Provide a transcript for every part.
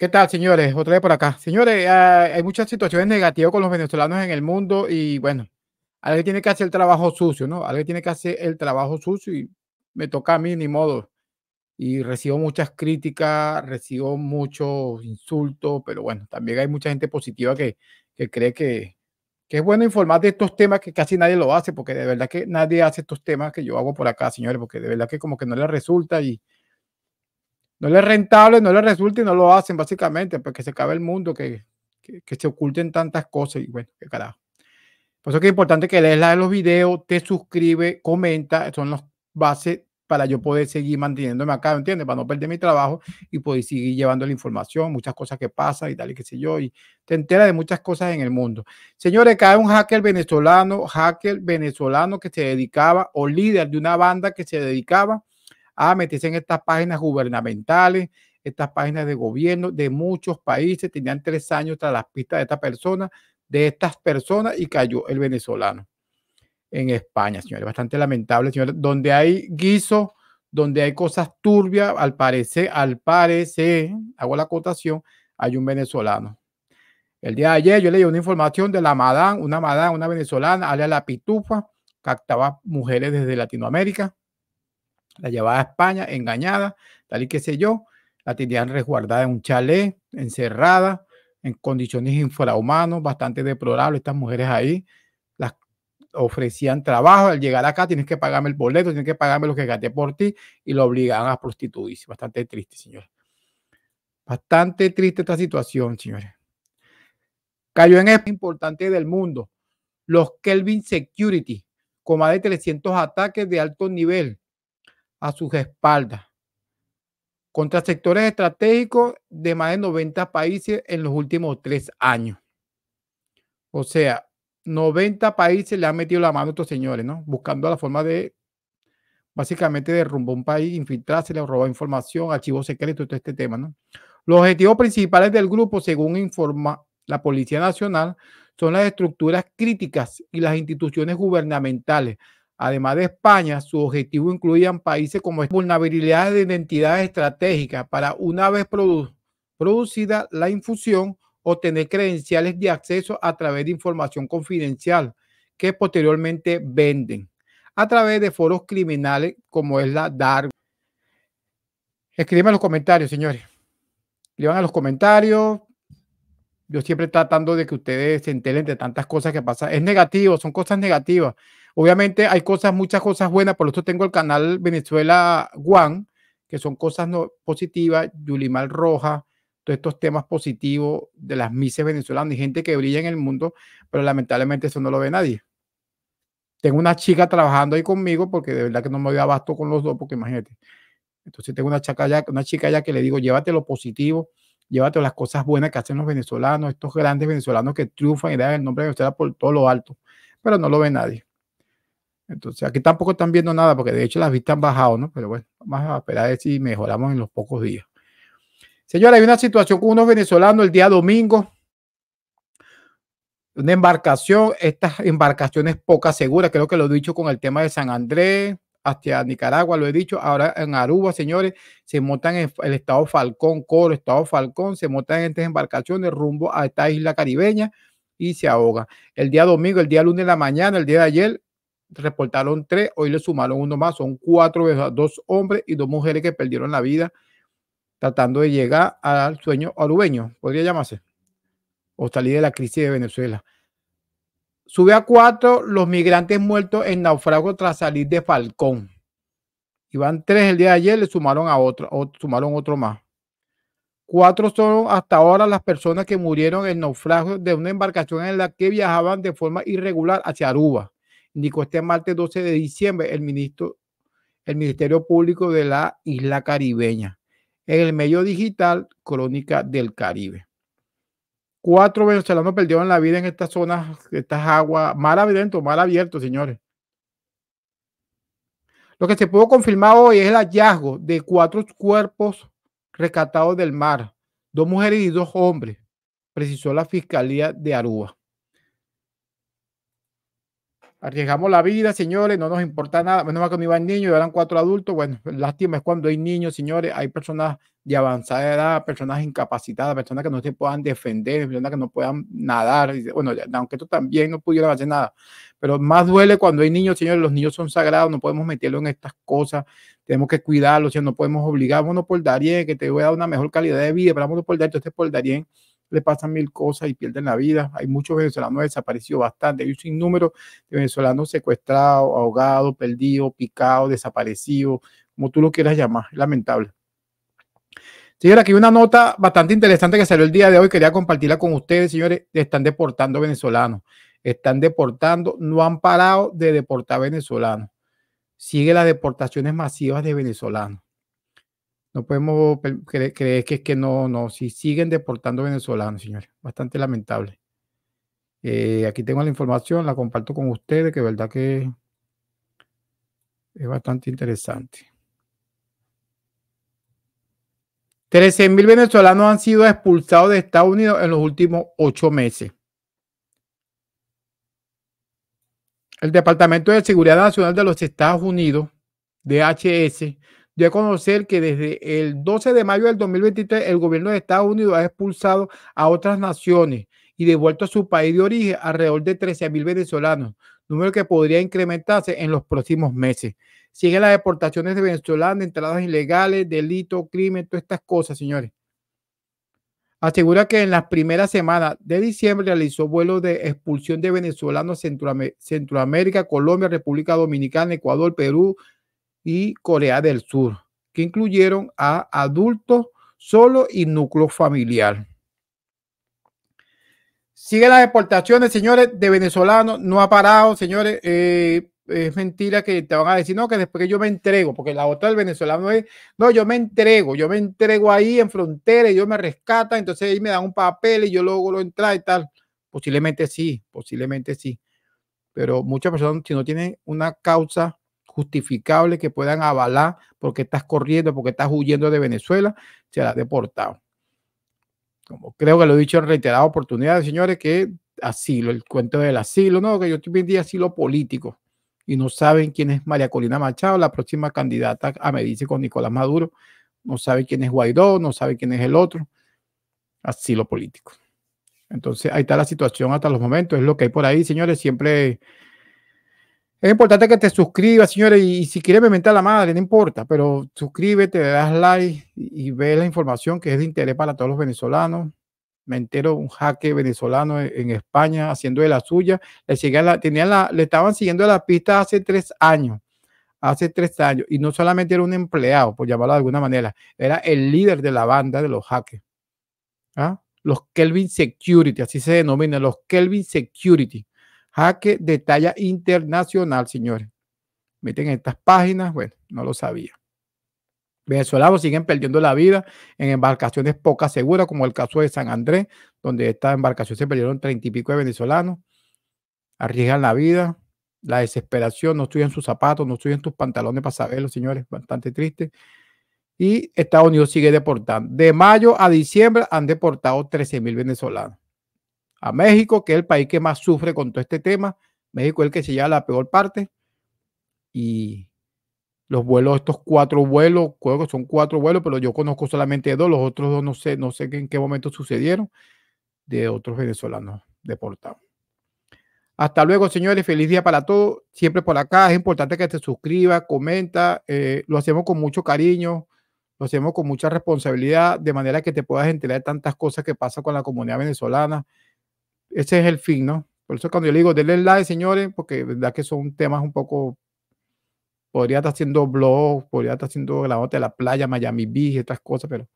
¿Qué tal, señores? Otra vez por acá. Señores, ah, hay muchas situaciones negativas con los venezolanos en el mundo y bueno, alguien tiene que hacer el trabajo sucio, ¿no? Alguien tiene que hacer el trabajo sucio y me toca a mí, ni modo. Y recibo muchas críticas, recibo muchos insultos, pero bueno, también hay mucha gente positiva que, que cree que, que es bueno informar de estos temas que casi nadie lo hace, porque de verdad que nadie hace estos temas que yo hago por acá, señores, porque de verdad que como que no les resulta y no les rentable, no les resulta y no lo hacen básicamente, porque pues, se acaba el mundo, que, que, se oculten tantas cosas y bueno, qué carajo. Por eso que es importante que lees la de los videos, te suscribes, comenta, son las bases para yo poder seguir manteniéndome acá, ¿entiendes? Para no perder mi trabajo y poder seguir llevando la información, muchas cosas que pasan y tal y qué sé yo, y te entera de muchas cosas en el mundo. Señores, cae un hacker venezolano, hacker venezolano que se dedicaba o líder de una banda que se dedicaba Ah, meterse en estas páginas gubernamentales, estas páginas de gobierno de muchos países. Tenían tres años tras las pistas de esta persona, de estas personas, y cayó el venezolano en España, señores. Bastante lamentable, señores. Donde hay guiso, donde hay cosas turbias, al parecer, al parecer, hago la acotación, hay un venezolano. El día de ayer yo leí una información de la Madán, una Madán, una venezolana, ala La Pitufa, captaba mujeres desde Latinoamérica la llevaba a España engañada, tal y qué sé yo, la tenían resguardada en un chalet, encerrada, en condiciones infrahumanas, bastante deplorables estas mujeres ahí, las ofrecían trabajo, al llegar acá tienes que pagarme el boleto, tienes que pagarme lo que gasté por ti y lo obligaban a prostituirse, bastante triste, señores. Bastante triste esta situación, señores. Cayó en más importante del mundo, los Kelvin Security, con más de 300 ataques de alto nivel, a sus espaldas contra sectores estratégicos de más de 90 países en los últimos tres años. O sea, 90 países le han metido la mano a estos señores, ¿no? Buscando la forma de, básicamente, derrumbar un país, infiltrarse, robar información, archivos secretos, todo este tema, ¿no? Los objetivos principales del grupo, según informa la Policía Nacional, son las estructuras críticas y las instituciones gubernamentales, Además de España, su objetivo incluían países como vulnerabilidades de identidad estratégica para una vez producida la infusión, obtener credenciales de acceso a través de información confidencial que posteriormente venden a través de foros criminales como es la DARC. en los comentarios, señores. Le van a los comentarios. Yo siempre tratando de que ustedes se enteren de tantas cosas que pasan. Es negativo, son cosas negativas. Obviamente hay cosas, muchas cosas buenas, por eso tengo el canal Venezuela One, que son cosas positivas, Yulimal Roja, todos estos temas positivos de las mises venezolanas, y gente que brilla en el mundo, pero lamentablemente eso no lo ve nadie. Tengo una chica trabajando ahí conmigo porque de verdad que no me doy abasto con los dos, porque imagínate. Entonces tengo una chica allá, una chica allá que le digo, llévate lo positivo, llévate las cosas buenas que hacen los venezolanos, estos grandes venezolanos que triunfan y dan el nombre de Venezuela por todo lo alto, pero no lo ve nadie. Entonces, aquí tampoco están viendo nada, porque de hecho las vistas han bajado, ¿no? Pero bueno, vamos a esperar a ver si mejoramos en los pocos días. Señora, hay una situación con unos venezolanos el día domingo. Una embarcación, estas embarcaciones pocas seguras, creo que lo he dicho con el tema de San Andrés, hacia Nicaragua, lo he dicho. Ahora en Aruba, señores, se montan en el estado Falcón, Coro, estado Falcón, se montan en estas embarcaciones rumbo a esta isla caribeña y se ahoga. El día domingo, el día lunes de la mañana, el día de ayer, reportaron tres, hoy le sumaron uno más, son cuatro, dos hombres y dos mujeres que perdieron la vida tratando de llegar al sueño orubeño, podría llamarse, o salir de la crisis de Venezuela. Sube a cuatro los migrantes muertos en naufragio tras salir de Falcón. Iban tres el día de ayer, le sumaron a otro, sumaron otro más. Cuatro son hasta ahora las personas que murieron en naufragio de una embarcación en la que viajaban de forma irregular hacia Aruba indicó este martes 12 de diciembre el ministro, el Ministerio Público de la Isla Caribeña en el medio digital Crónica del Caribe. Cuatro venezolanos perdieron la vida en estas zonas, estas aguas, mal abierto, mal abierto, señores. Lo que se pudo confirmar hoy es el hallazgo de cuatro cuerpos rescatados del mar, dos mujeres y dos hombres, precisó la Fiscalía de Aruba arriesgamos la vida, señores, no nos importa nada, menos mal que no iban niños, eran cuatro adultos, bueno, lástima es cuando hay niños, señores, hay personas de avanzada edad, personas incapacitadas, personas que no se puedan defender, personas que no puedan nadar, bueno, aunque esto también no pudiera hacer nada, pero más duele cuando hay niños, señores, los niños son sagrados, no podemos meterlos en estas cosas, tenemos que cuidarlos, o no podemos obligar, vámonos por Darien, que te voy a dar una mejor calidad de vida, pero vámonos por Darien, entonces por Darien, le pasan mil cosas y pierden la vida. Hay muchos venezolanos desaparecidos, bastante. Hay un sinnúmero de venezolanos secuestrados, ahogados, perdidos, picados, desaparecidos, como tú lo quieras llamar. Lamentable. Señora, aquí hay una nota bastante interesante que salió el día de hoy. Quería compartirla con ustedes, señores. Están deportando venezolanos. Están deportando, no han parado de deportar venezolanos. Sigue las deportaciones masivas de venezolanos. No podemos creer, que es que no, no, si siguen deportando venezolanos, señores. Bastante lamentable. Eh, aquí tengo la información, la comparto con ustedes, que verdad que es bastante interesante. 13.000 venezolanos han sido expulsados de Estados Unidos en los últimos ocho meses. El Departamento de Seguridad Nacional de los Estados Unidos, DHS, dio a conocer que desde el 12 de mayo del 2023 el gobierno de Estados Unidos ha expulsado a otras naciones y devuelto a su país de origen alrededor de 13.000 venezolanos, número que podría incrementarse en los próximos meses. Siguen las deportaciones de venezolanos, entradas ilegales, delitos, crimen, todas estas cosas, señores. Asegura que en las primeras semanas de diciembre realizó vuelos de expulsión de venezolanos Centroamérica, Colombia, República Dominicana, Ecuador, Perú, y Corea del Sur, que incluyeron a adultos solo y núcleo familiar. Sigue las deportaciones, señores, de venezolanos. No ha parado, señores. Eh, es mentira que te van a decir, no, que después que yo me entrego, porque la otra del venezolano es, no, yo me entrego, yo me entrego ahí en frontera y yo me rescata, entonces ahí me dan un papel y yo luego lo entra y tal. Posiblemente sí, posiblemente sí. Pero muchas personas, si no tienen una causa justificable que puedan avalar porque estás corriendo, porque estás huyendo de Venezuela, serás deportado. Como creo que lo he dicho en reiteradas oportunidades, señores, que asilo, el cuento del asilo, no, que yo estoy vendiendo asilo político y no saben quién es María Colina Machado, la próxima candidata a Medici con Nicolás Maduro, no saben quién es Guaidó, no saben quién es el otro, asilo político. Entonces, ahí está la situación hasta los momentos, es lo que hay por ahí, señores, siempre es importante que te suscribas, señores, y, si quieres me a la madre, no importa, pero suscríbete, le das like y, ve la información que es de interés para todos los venezolanos. Me entero un jaque venezolano e, en, España haciendo de la suya. Le, tenían la, le estaban siguiendo la pista hace tres años hace tres años, y no solamente era un empleado, por llamarlo de alguna manera, era el líder de la banda de los hackers. ¿Ah? Los Kelvin Security, así se denomina. los Kelvin Security. Jaque de talla internacional, señores. Meten estas páginas, bueno, no lo sabía. Venezolanos siguen perdiendo la vida en embarcaciones pocas seguras, como el caso de San Andrés, donde esta embarcación se perdieron treinta y pico de venezolanos. Arriesgan la vida, la desesperación, no estoy en sus zapatos, no estoy en tus pantalones para saberlo, señores, bastante triste. Y Estados Unidos sigue deportando. De mayo a diciembre han deportado 13.000 mil venezolanos a México, que es el país que más sufre con todo este tema. México es el que se lleva la peor parte. Y los vuelos, estos cuatro vuelos, creo que son cuatro vuelos, pero yo conozco solamente dos, los otros dos no sé, no sé en qué momento sucedieron, de otros venezolanos deportados. Hasta luego, señores. Feliz día para todos. Siempre por acá. Es importante que te suscribas, comenta. Eh, lo hacemos con mucho cariño, lo hacemos con mucha responsabilidad, de manera que te puedas enterar de tantas cosas que pasa con la comunidad venezolana ese es el fin, ¿no? Por eso cuando yo le digo, denle like, señores, porque verdad que son temas un poco... Podría estar haciendo blogs, podría estar haciendo la nota de la playa, Miami Beach, estas cosas, pero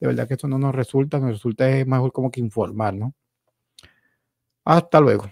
de verdad que eso no nos resulta, nos resulta es mejor como que informar, ¿no? Hasta luego.